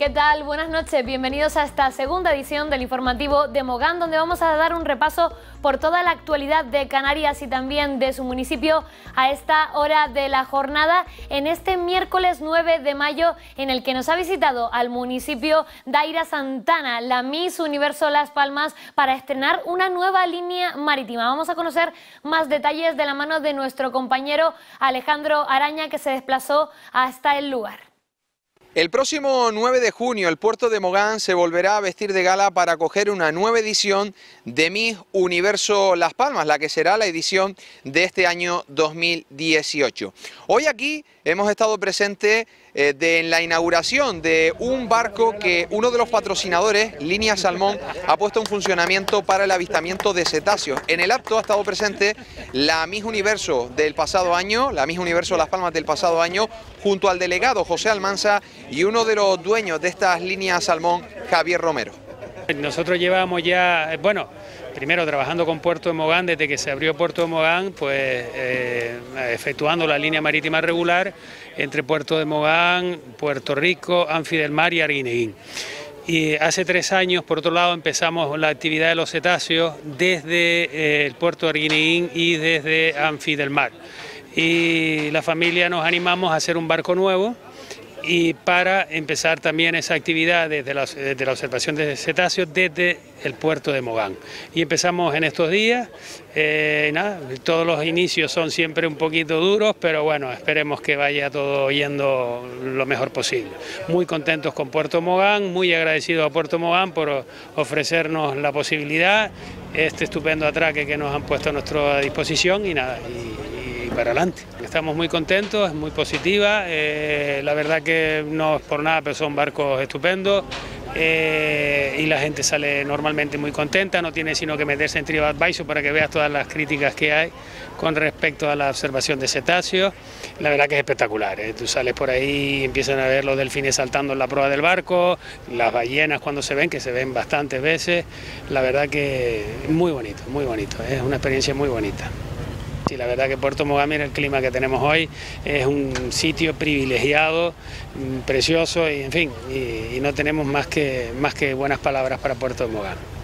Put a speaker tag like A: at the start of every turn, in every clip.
A: ¿Qué tal? Buenas noches, bienvenidos a esta segunda edición del informativo de Mogán, donde vamos a dar un repaso por toda la actualidad de Canarias y también de su municipio a esta hora de la jornada, en este miércoles 9 de mayo, en el que nos ha visitado al municipio Daira Santana, la Miss Universo Las Palmas, para estrenar una nueva línea marítima. Vamos a conocer más detalles de la mano de nuestro compañero Alejandro Araña, que se desplazó hasta el lugar.
B: El próximo 9 de junio el puerto de Mogán se volverá a vestir de gala para coger una nueva edición de Miss Universo Las Palmas, la que será la edición de este año 2018. Hoy aquí hemos estado presentes eh, en la inauguración de un barco que uno de los patrocinadores, Línea Salmón, ha puesto en funcionamiento para el avistamiento de cetáceos. En el acto ha estado presente la Miss Universo del pasado año, la Miss Universo Las Palmas del pasado año, junto al delegado José Almanza y uno de los dueños de estas líneas salmón, Javier Romero.
C: Nosotros llevamos ya, bueno, primero trabajando con Puerto de Mogán, desde que se abrió Puerto de Mogán, pues eh, efectuando la línea marítima regular entre Puerto de Mogán, Puerto Rico, Anfi Mar y Arguineguín. Y hace tres años, por otro lado, empezamos la actividad de los cetáceos desde eh, el puerto de Arguineguín y desde Anfi Mar y la familia nos animamos a hacer un barco nuevo y para empezar también esa actividad desde la, observación de cetáceos desde el puerto de Mogán. Y empezamos en estos días, eh, todos los inicios son siempre un poquito duros, pero bueno, esperemos que vaya todo yendo lo mejor posible. Muy contentos con Puerto Mogán, muy agradecidos a Puerto Mogán por ofrecernos la posibilidad, este estupendo atraque que nos han puesto a nuestra disposición y nada para adelante. Estamos muy contentos, es muy positiva, eh, la verdad que no es por nada, pero son barcos estupendos. Eh, y la gente sale normalmente muy contenta, no tiene sino que meterse en TripAdvisor para que veas todas las críticas que hay con respecto a la observación de cetáceos. La verdad que es espectacular, eh. tú sales por ahí y empiezan a ver los delfines saltando en la proa del barco, las ballenas cuando se ven, que se ven bastantes veces, la verdad que muy bonito, muy bonito, es una experiencia muy bonita y la verdad que Puerto Mogamir, el clima que tenemos hoy, es un sitio privilegiado, mm, precioso y en fin, y, no tenemos más que, más que buenas palabras para Puerto de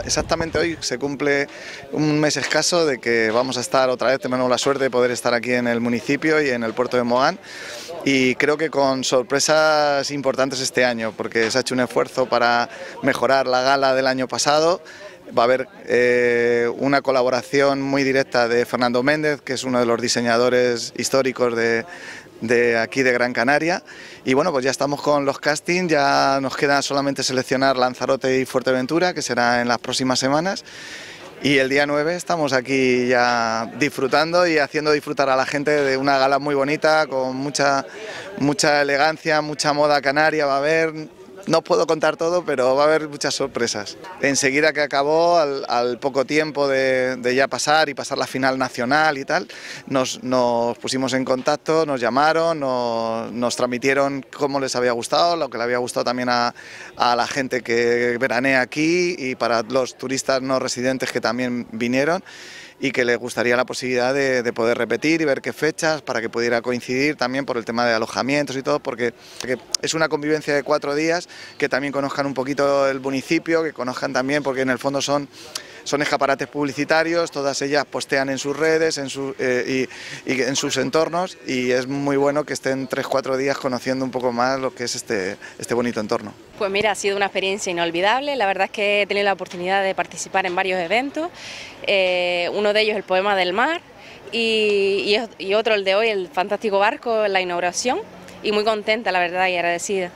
C: Exactamente
B: hoy se cumple un mes escaso de que vamos a estar otra vez, tenemos la suerte de poder estar aquí en el municipio y en el puerto de Mogán y creo que con sorpresas importantes este año porque se ha hecho un esfuerzo para mejorar la gala del año pasado va a haber eh, una colaboración muy directa de Fernando Méndez, que es uno de los diseñadores históricos de, aquí de Gran Canaria. Y bueno, pues ya estamos con los castings, ya nos queda solamente seleccionar Lanzarote y Fuerteventura, que será en las próximas semanas. Y el día 9 estamos aquí ya disfrutando y haciendo disfrutar a la gente de una gala muy bonita, con mucha, mucha elegancia, mucha moda canaria, va a haber no puedo contar todo, pero va a haber muchas sorpresas. Enseguida que acabó, al, poco tiempo de, ya pasar y pasar la final nacional y tal, nos, pusimos en contacto, nos llamaron, nos, transmitieron cómo les había gustado, lo que le había gustado también a, a la gente que veranea aquí y para los turistas no residentes que también vinieron y que les gustaría la posibilidad de, de, poder repetir y ver qué fechas para que pudiera coincidir también por el tema de alojamientos y todo, porque es una convivencia de cuatro días, que también conozcan un poquito el municipio, que conozcan también, porque en el fondo son son escaparates publicitarios, todas ellas postean en sus redes en eh, y, en sus entornos y es muy bueno que estén 3 cuatro días conociendo un poco más lo que es este, este bonito entorno. Pues mira, ha sido una experiencia inolvidable, la verdad es que he tenido la oportunidad de participar en varios eventos, eh, uno de ellos el Poema del Mar y, y otro el de hoy, el Fantástico Barco, la inauguración y muy contenta la verdad y agradecida.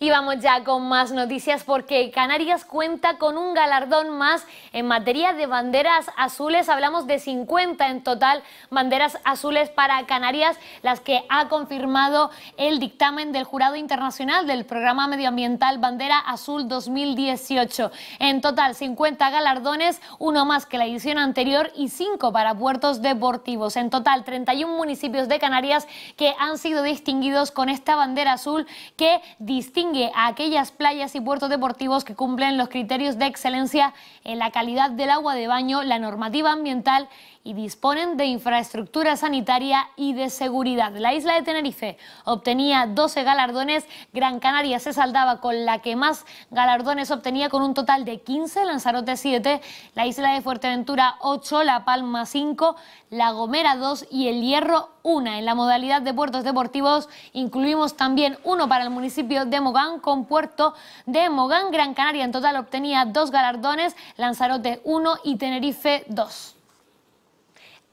A: Y vamos ya con más noticias porque Canarias cuenta con un galardón más en materia de banderas azules. Hablamos de 50 en total banderas azules para Canarias, las que ha confirmado el dictamen del Jurado Internacional del Programa Medioambiental Bandera Azul 2018. En total 50 galardones, uno más que la edición anterior y 5 para puertos deportivos. En total 31 municipios de Canarias que han sido distinguidos con esta bandera azul que distingue a aquellas playas y puertos deportivos que cumplen los criterios de excelencia en la calidad del agua de baño, la normativa ambiental y disponen de infraestructura sanitaria y de seguridad. La isla de Tenerife obtenía 12 galardones, Gran Canaria se saldaba con la que más galardones obtenía con un total de 15, Lanzarote 7, la isla de Fuerteventura 8, La Palma 5, La Gomera 2 y El Hierro 1. En la modalidad de puertos deportivos incluimos también uno para el municipio de Van con Puerto de Mogán, Gran Canaria. En total obtenía dos galardones, Lanzarote 1 y Tenerife 2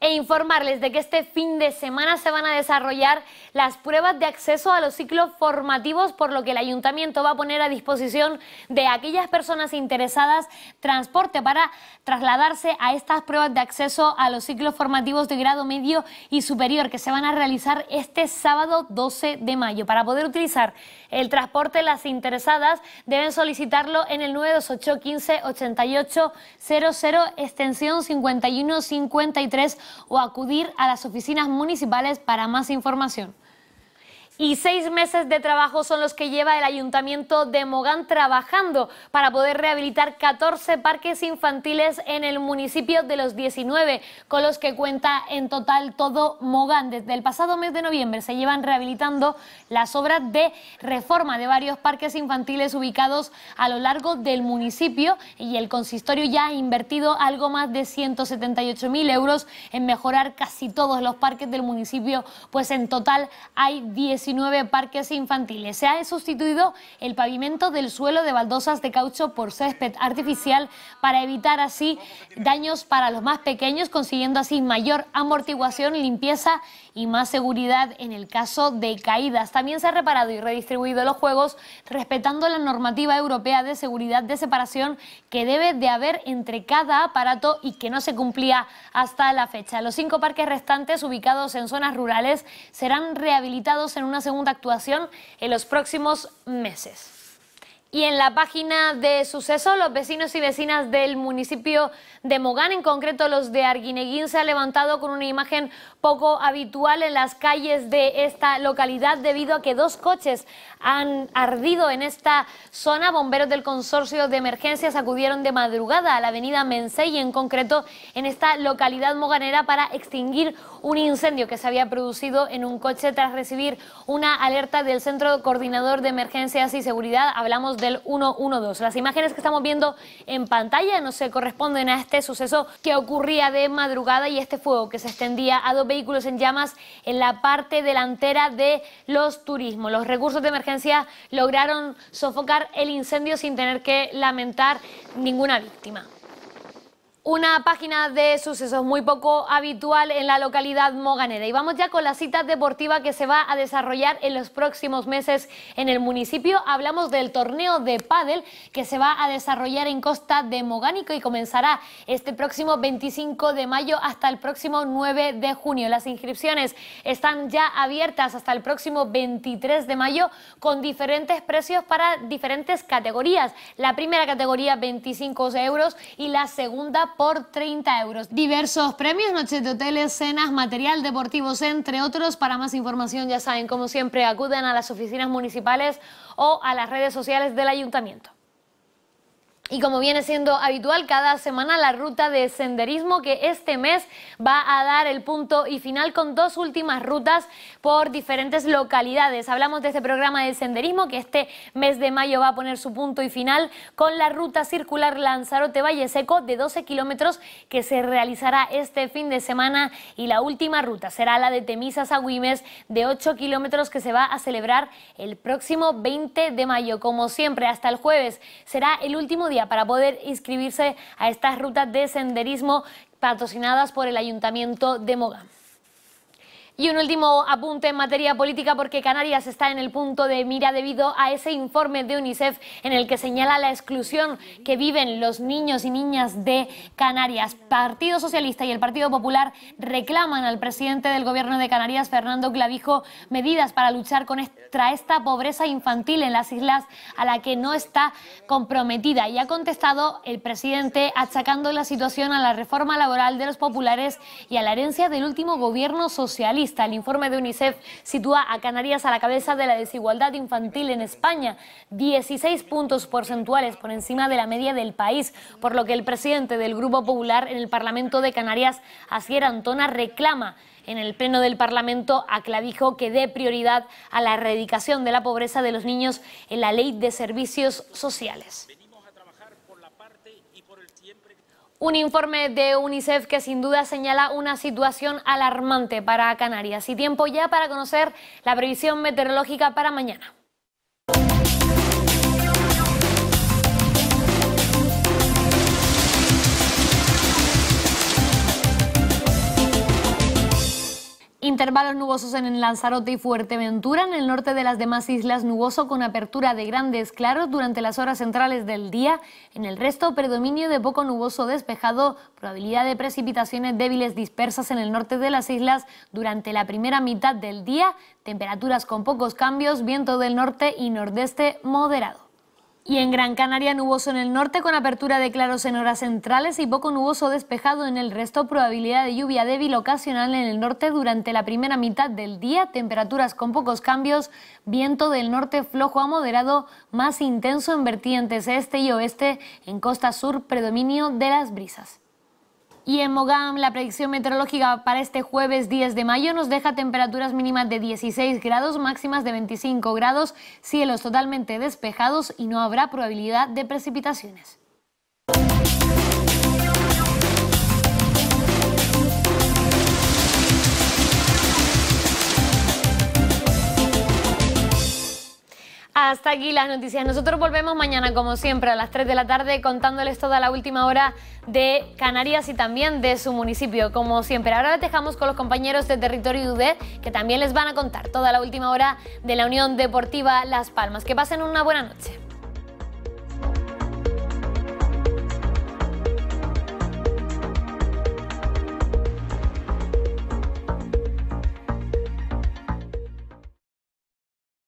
A: e informarles de que este fin de semana se van a desarrollar las pruebas de acceso a los ciclos formativos, por lo que el ayuntamiento va a poner a disposición de aquellas personas interesadas transporte para trasladarse a estas pruebas de acceso a los ciclos formativos de grado medio y superior que se van a realizar este sábado 12 de mayo. Para poder utilizar el transporte, las interesadas deben solicitarlo en el 928 15 88 00 extensión 5153 o acudir a las oficinas municipales para más información y seis meses de trabajo son los que lleva el Ayuntamiento de Mogán trabajando para poder rehabilitar 14 parques infantiles en el municipio de los 19, con los que cuenta en total todo Mogán. Desde el pasado mes de noviembre se llevan rehabilitando las obras de reforma de varios parques infantiles ubicados a lo largo del municipio y el consistorio ya ha invertido algo más de mil euros en mejorar casi todos los parques del municipio, pues en total hay 18 nueve parques infantiles. Se ha sustituido el pavimento del suelo de baldosas de caucho por césped artificial para evitar así daños para los más pequeños, consiguiendo así mayor amortiguación, limpieza y más seguridad en el caso de caídas. También se ha reparado y redistribuido los juegos respetando la normativa europea de seguridad de separación que debe de haber entre cada aparato y que no se cumplía hasta la fecha. Los cinco parques restantes ubicados en zonas rurales serán rehabilitados en una segunda actuación en los próximos meses. Y en la página de suceso, los vecinos y vecinas del municipio de Mogán, en concreto los de Arguineguín, se han levantado con una imagen poco habitual en las calles de esta localidad debido a que dos coches han ardido en esta zona. Bomberos del Consorcio de Emergencias acudieron de madrugada a la avenida Mensei, en concreto en esta localidad moganera, para extinguir un incendio que se había producido en un coche tras recibir una alerta del Centro Coordinador de Emergencias y Seguridad. Hablamos del 112. Las imágenes que estamos viendo en pantalla no se corresponden a este suceso que ocurría de madrugada y este fuego que se extendía a dos vehículos en llamas en la parte delantera de los turismos. Los recursos de emergencia lograron sofocar el incendio sin tener que lamentar ninguna víctima una página de sucesos muy poco habitual en la localidad moganera. Y vamos ya con la cita deportiva que se va a desarrollar en los próximos meses en el municipio. Hablamos del torneo de pádel que se va a desarrollar en Costa de Mogánico y comenzará este próximo 25 de mayo hasta el próximo 9 de junio. Las inscripciones están ya abiertas hasta el próximo 23 de mayo con diferentes precios para diferentes categorías. La primera categoría 25 euros y la segunda por 30 euros. Diversos premios, noches de hoteles, cenas, material deportivo, entre otros. Para más información, ya saben, como siempre, acuden a las oficinas municipales o a las redes sociales del ayuntamiento. Y como viene siendo habitual, cada semana la ruta de senderismo que este mes va a dar el punto y final con dos últimas rutas por diferentes localidades. Hablamos de este programa de senderismo que este mes de mayo va a poner su punto y final con la ruta circular Lanzarote-Valle Seco de 12 kilómetros que se realizará este fin de semana y la última ruta será la de Temisas a Guimes de 8 kilómetros que se va a celebrar el próximo 20 de mayo. Como siempre, hasta el jueves será el último día para poder inscribirse a estas rutas de senderismo patrocinadas por el Ayuntamiento de Mogán. Y un último apunte en materia política porque Canarias está en el punto de mira debido a ese informe de UNICEF en el que señala la exclusión que viven los niños y niñas de Canarias. Partido Socialista y el Partido Popular reclaman al presidente del gobierno de Canarias, Fernando Clavijo, medidas para luchar contra esta pobreza infantil en las islas a la que no está comprometida. Y ha contestado el presidente achacando la situación a la reforma laboral de los populares y a la herencia del último gobierno socialista. El informe de UNICEF sitúa a Canarias a la cabeza de la desigualdad infantil en España, 16 puntos porcentuales por encima de la media del país, por lo que el presidente del Grupo Popular en el Parlamento de Canarias, Asier Antona, reclama en el Pleno del Parlamento a dijo que dé prioridad a la erradicación de la pobreza de los niños en la ley de servicios sociales. Un informe de UNICEF que sin duda señala una situación alarmante para Canarias y tiempo ya para conocer la previsión meteorológica para mañana. Intervalos nubosos en Lanzarote y Fuerteventura, en el norte de las demás islas nuboso con apertura de grandes claros durante las horas centrales del día, en el resto predominio de poco nuboso despejado, probabilidad de precipitaciones débiles dispersas en el norte de las islas durante la primera mitad del día, temperaturas con pocos cambios, viento del norte y nordeste moderado. Y en Gran Canaria nuboso en el norte con apertura de claros en horas centrales y poco nuboso despejado en el resto, probabilidad de lluvia débil ocasional en el norte durante la primera mitad del día, temperaturas con pocos cambios, viento del norte flojo a moderado, más intenso en vertientes este y oeste, en costa sur predominio de las brisas. Y en Mogam, la predicción meteorológica para este jueves 10 de mayo nos deja temperaturas mínimas de 16 grados, máximas de 25 grados, cielos totalmente despejados y no habrá probabilidad de precipitaciones. Hasta aquí las noticias. Nosotros volvemos mañana, como siempre, a las 3 de la tarde, contándoles toda la última hora de Canarias y también de su municipio, como siempre. Ahora les dejamos con los compañeros de Territorio UD, que también les van a contar toda la última hora de la Unión Deportiva Las Palmas. Que pasen una buena noche.